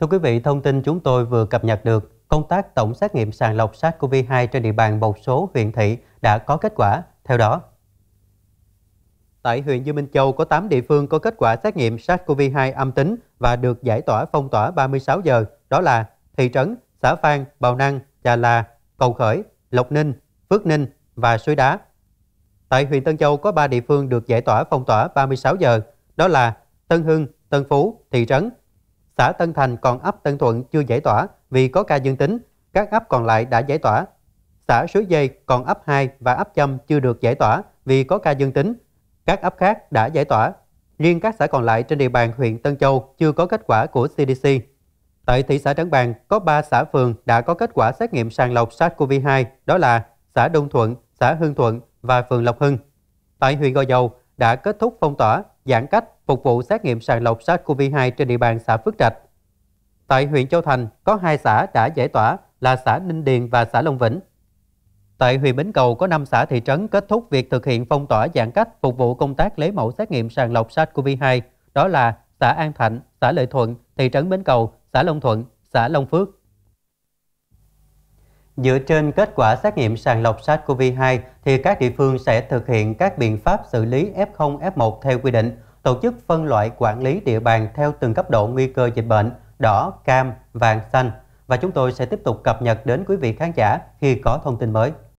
Thưa quý vị, thông tin chúng tôi vừa cập nhật được, công tác tổng xét nghiệm sàng lọc SARS-CoV-2 trên địa bàn một số huyện thị đã có kết quả. Theo đó, tại huyện Dương Minh Châu có 8 địa phương có kết quả xét nghiệm SARS-CoV-2 âm tính và được giải tỏa phong tỏa 36 giờ, đó là thị trấn, xã Phan, Bào Năng, Trà Là, Cầu Khởi, Lộc Ninh, Phước Ninh và Suối Đá. Tại huyện Tân Châu có 3 địa phương được giải tỏa phong tỏa 36 giờ, đó là Tân Hưng, Tân Phú, thị trấn xã Tân Thành còn ấp Tân Thuận chưa giải tỏa vì có ca dương tính, các ấp còn lại đã giải tỏa. Xã Suối Dây còn ấp 2 và ấp Châm chưa được giải tỏa vì có ca dương tính, các ấp khác đã giải tỏa. Riêng các xã còn lại trên địa bàn huyện Tân Châu chưa có kết quả của CDC. Tại thị xã Trảng Bàng có 3 xã phường đã có kết quả xét nghiệm sàng lọc SARS-CoV-2, đó là xã Đông Thuận, xã Hương Thuận và phường Lộc Hưng. Tại huyện Gò Dầu đã kết thúc phong tỏa, giãn cách phục vụ xét nghiệm sàng lọc SARS-CoV-2 trên địa bàn xã Phước Trạch. Tại huyện Châu Thành có hai xã đã giải tỏa là xã Ninh Điền và xã Long Vĩnh. Tại huyện Bến Cầu có 5 xã thị trấn kết thúc việc thực hiện phong tỏa giãn cách phục vụ công tác lấy mẫu xét nghiệm sàng lọc SARS-CoV-2, đó là xã An Thạnh, xã Lợi Thuận, thị trấn Bến Cầu, xã Long Thuận, xã Long Phước. Dựa trên kết quả xét nghiệm sàng lọc SARS-CoV-2 thì các địa phương sẽ thực hiện các biện pháp xử lý F0, F1 theo quy định – tổ chức phân loại quản lý địa bàn theo từng cấp độ nguy cơ dịch bệnh đỏ, cam, vàng, xanh và chúng tôi sẽ tiếp tục cập nhật đến quý vị khán giả khi có thông tin mới.